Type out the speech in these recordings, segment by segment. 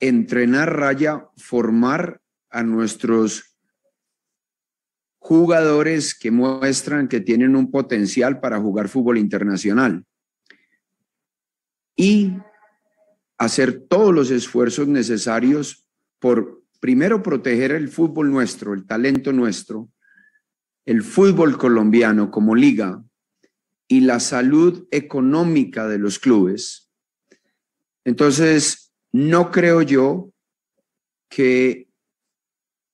entrenar raya, formar a nuestros jugadores que muestran que tienen un potencial para jugar fútbol internacional y hacer todos los esfuerzos necesarios por primero proteger el fútbol nuestro, el talento nuestro, el fútbol colombiano como liga y la salud económica de los clubes. Entonces, no creo yo que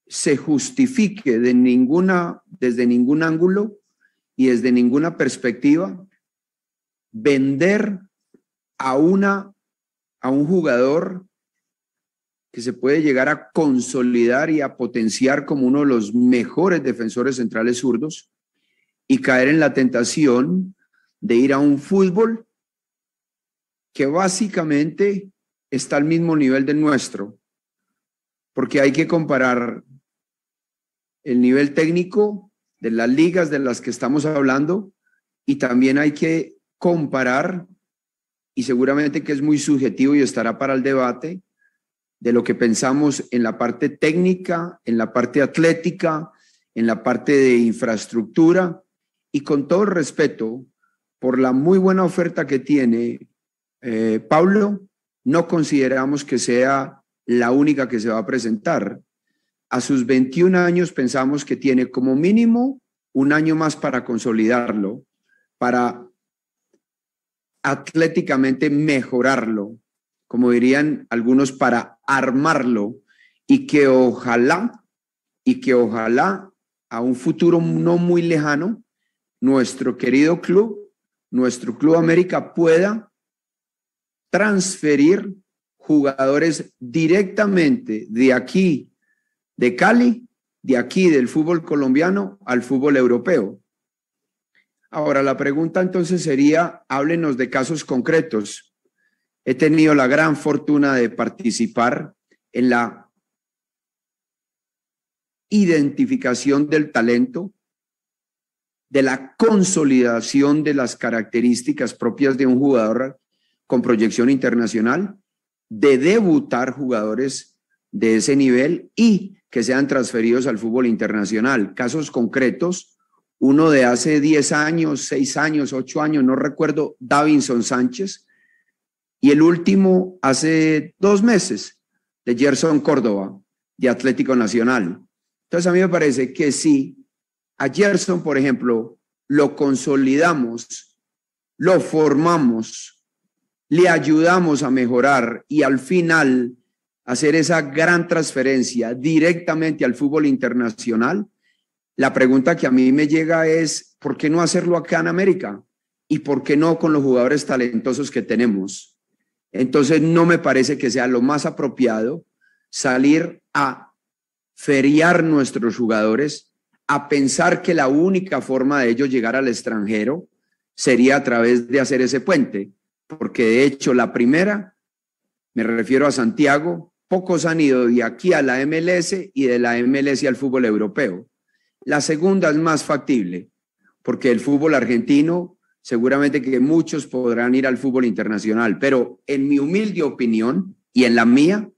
se justifique de ninguna, desde ningún ángulo y desde ninguna perspectiva vender a, una, a un jugador que se puede llegar a consolidar y a potenciar como uno de los mejores defensores centrales zurdos y caer en la tentación de ir a un fútbol que básicamente está al mismo nivel del nuestro, porque hay que comparar el nivel técnico de las ligas de las que estamos hablando y también hay que comparar, y seguramente que es muy subjetivo y estará para el debate, de lo que pensamos en la parte técnica, en la parte atlética, en la parte de infraestructura y con todo respeto por la muy buena oferta que tiene eh, Pablo, no consideramos que sea la única que se va a presentar. A sus 21 años pensamos que tiene como mínimo un año más para consolidarlo, para atléticamente mejorarlo, como dirían algunos, para armarlo y que ojalá, y que ojalá a un futuro no muy lejano, nuestro querido club, nuestro Club América pueda transferir jugadores directamente de aquí, de Cali, de aquí del fútbol colombiano al fútbol europeo. Ahora, la pregunta entonces sería, háblenos de casos concretos. He tenido la gran fortuna de participar en la identificación del talento, de la consolidación de las características propias de un jugador con proyección internacional, de debutar jugadores de ese nivel y que sean transferidos al fútbol internacional. Casos concretos, uno de hace 10 años, 6 años, 8 años, no recuerdo, Davinson Sánchez, y el último hace dos meses, de Gerson Córdoba, de Atlético Nacional. Entonces a mí me parece que si a Gerson, por ejemplo, lo consolidamos, lo formamos, le ayudamos a mejorar y al final hacer esa gran transferencia directamente al fútbol internacional, la pregunta que a mí me llega es, ¿por qué no hacerlo acá en América? ¿Y por qué no con los jugadores talentosos que tenemos? Entonces, no me parece que sea lo más apropiado salir a feriar nuestros jugadores, a pensar que la única forma de ellos llegar al extranjero sería a través de hacer ese puente porque de hecho la primera, me refiero a Santiago, pocos han ido de aquí a la MLS y de la MLS al fútbol europeo. La segunda es más factible, porque el fútbol argentino seguramente que muchos podrán ir al fútbol internacional, pero en mi humilde opinión y en la mía,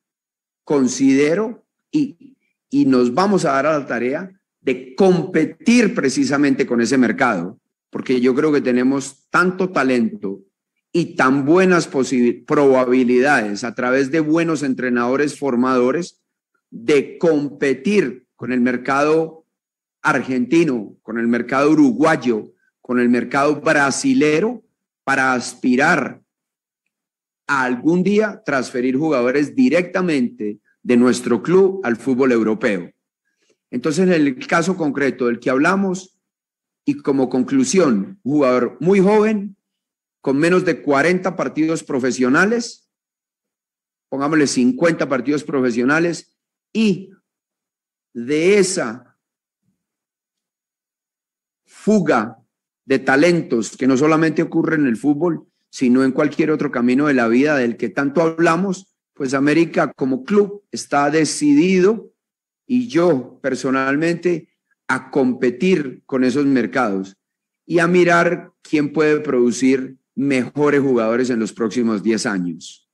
considero y, y nos vamos a dar a la tarea de competir precisamente con ese mercado, porque yo creo que tenemos tanto talento y tan buenas probabilidades a través de buenos entrenadores formadores de competir con el mercado argentino, con el mercado uruguayo, con el mercado brasilero para aspirar a algún día transferir jugadores directamente de nuestro club al fútbol europeo. Entonces, en el caso concreto del que hablamos, y como conclusión, jugador muy joven, con menos de 40 partidos profesionales, pongámosle 50 partidos profesionales, y de esa fuga de talentos que no solamente ocurre en el fútbol, sino en cualquier otro camino de la vida del que tanto hablamos, pues América como club está decidido y yo personalmente a competir con esos mercados y a mirar quién puede producir mejores jugadores en los próximos 10 años.